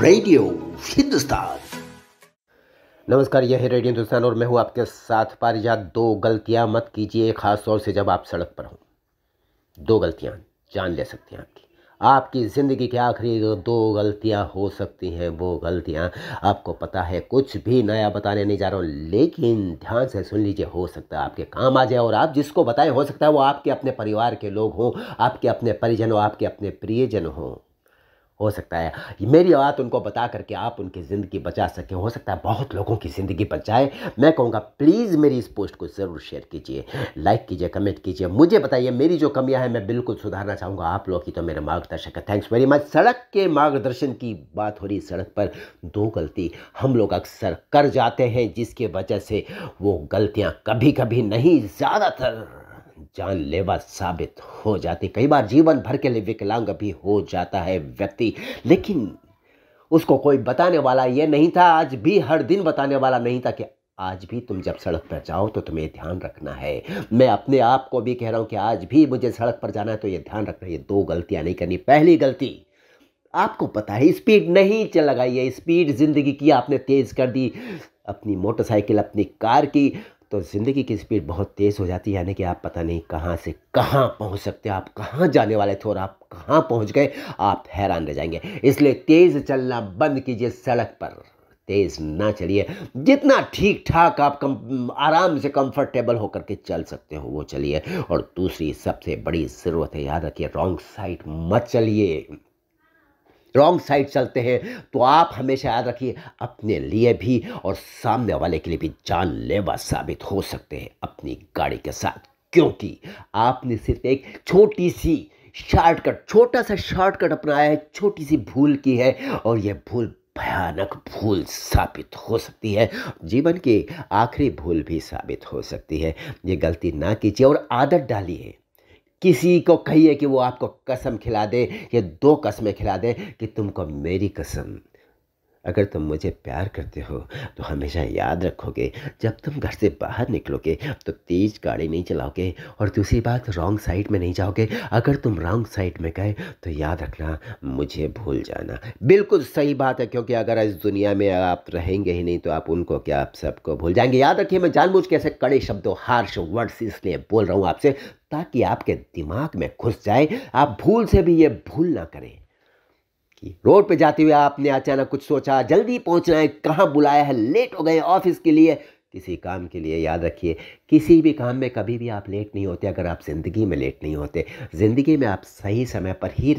radio Hindustan नमस्कार यह है रेडियो हिंदुस्तान और मैं हूं आपके साथ या दो गलतियां मत कीजिए खास तौर से जब आप सड़क पर हों दो गलतियां जान ले सकती हैं आपकी आपकी ज़िंदगी की आखिरी दो गलतियां हो सकती हैं वो गलतियां आपको पता है कुछ भी नया बताने नहीं जा रहा हूँ लेकिन ध्यान से सुन लीजिए हो सकता है आपके काम आ जाए और आप जिसको बताएं हो सकता है वो आपके अपने परिवार के लोग हों आपके अपने परिजन हो आपके अपने प्रियजन हों हो सकता है मेरी बात उनको बता करके आप उनकी ज़िंदगी बचा सकें हो सकता है बहुत लोगों की ज़िंदगी बचाए मैं कहूँगा प्लीज़ मेरी इस पोस्ट को ज़रूर शेयर कीजिए लाइक कीजिए कमेंट कीजिए मुझे बताइए मेरी जो कमियाँ हैं मैं बिल्कुल सुधारना चाहूँगा आप लोग की तो मेरे मार्गदर्शक है थैंक्स वेरी मच सड़क के मार्गदर्शन की बात हो रही सड़क पर दो गलती हम लोग अक्सर कर जाते हैं जिसके वजह से वो गलतियाँ कभी कभी नहीं ज़्यादातर जानलेवा साबित हो जाती कई बार जीवन भर के लिए विकलांग भी हो जाता है व्यक्ति लेकिन उसको कोई बताने वाला यह नहीं था आज भी हर दिन बताने वाला नहीं था कि आज भी तुम जब सड़क पर जाओ तो तुम्हें ध्यान रखना है मैं अपने आप को भी कह रहा हूँ कि आज भी मुझे सड़क पर जाना है तो ये ध्यान रखना है ये दो गलतियाँ नहीं करनी पहली गलती आपको पता है स्पीड नहीं चल लगाई है स्पीड ज़िंदगी की आपने तेज़ कर दी अपनी मोटरसाइकिल अपनी कार की तो ज़िंदगी की स्पीड बहुत तेज़ हो जाती है यानी कि आप पता नहीं कहाँ से कहाँ पहुँच सकते हो आप कहाँ जाने वाले थे और आप कहाँ पहुँच गए आप हैरान रह जाएंगे इसलिए तेज़ चलना बंद कीजिए सड़क पर तेज़ ना चलिए जितना ठीक ठाक आप कम आराम से कंफर्टेबल होकर के चल सकते हो वो चलिए और दूसरी सबसे बड़ी ज़रूरत है याद रखिए रॉन्ग साइड मत चलिए रॉन्ग साइड चलते हैं तो आप हमेशा याद रखिए अपने लिए भी और सामने वाले के लिए भी जानलेवा साबित हो सकते हैं अपनी गाड़ी के साथ क्योंकि आपने सिर्फ एक छोटी सी शॉर्टकट छोटा सा शॉर्टकट अपनाया है छोटी सी भूल की है और यह भूल भयानक भूल साबित हो सकती है जीवन की आखिरी भूल भी साबित हो सकती है ये गलती ना कीजिए और आदत डालिए किसी को कहिए कि वो आपको कसम खिला दे या दो कसमें खिला दे कि तुमको मेरी कसम अगर तुम मुझे प्यार करते हो तो हमेशा याद रखोगे जब तुम घर से बाहर निकलोगे तो तेज़ गाड़ी नहीं चलाओगे और दूसरी बात रॉन्ग साइड में नहीं जाओगे अगर तुम रॉन्ग साइड में गए तो याद रखना मुझे भूल जाना बिल्कुल सही बात है क्योंकि अगर इस दुनिया में आप रहेंगे ही नहीं तो आप उनको क्या आप सबको भूल जाएंगे याद रखिए मैं जानबूझ के ऐसे कड़े शब्दों हार्श वर्ड्स इसलिए बोल रहा हूँ आपसे ताकि आपके दिमाग में घुस जाए आप भूल से भी ये भूल ना करें कि रोड पे जाते हुए आपने अचानक कुछ सोचा जल्दी पहुंचना है कहाँ बुलाया है लेट हो गए ऑफिस के लिए किसी काम के लिए याद रखिए किसी भी काम में कभी भी आप लेट नहीं होते अगर आप ज़िंदगी में लेट नहीं होते ज़िंदगी में आप सही समय पर ही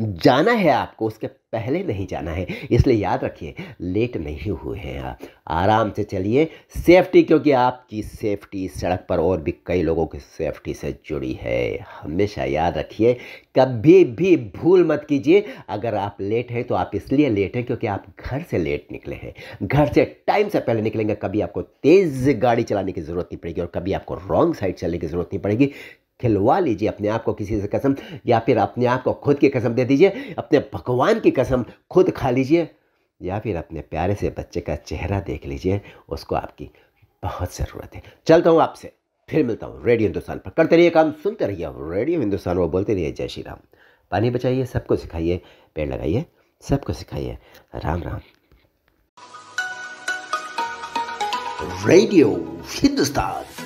जाना है आपको उसके पहले नहीं जाना है इसलिए याद रखिए लेट नहीं हुए हैं आप आराम से चलिए सेफ्टी क्योंकि आपकी सेफ्टी सड़क पर और भी कई लोगों की सेफ्टी से जुड़ी है हमेशा याद रखिए कभी भी भूल मत कीजिए अगर आप लेट हैं तो आप इसलिए लेट हैं क्योंकि आप घर से लेट निकले हैं घर से टाइम से पहले निकलेंगे कभी आपको तेज़ गाड़ी चलाने की ज़रूरत नहीं पड़ेगी और कभी आपको रॉन्ग साइड चलने की ज़रूरत नहीं पड़ेगी खिलवा लीजिए अपने आप को किसी से कसम या फिर अपने आप को खुद की कसम दे दीजिए अपने भगवान की कसम खुद खा लीजिए या फिर अपने प्यारे से बच्चे का चेहरा देख लीजिए उसको आपकी बहुत ज़रूरत है चलता हूँ आपसे फिर मिलता हूँ रेडियो हिंदुस्तान पर करते रहिए काम सुनते रहिए रेडियो हिंदुस्तान वो बोलते रहिए जय श्री राम पानी बचाइए सबको सिखाइए पेड़ लगाइए सबको सिखाइए राम राम रेडियो हिंदुस्तान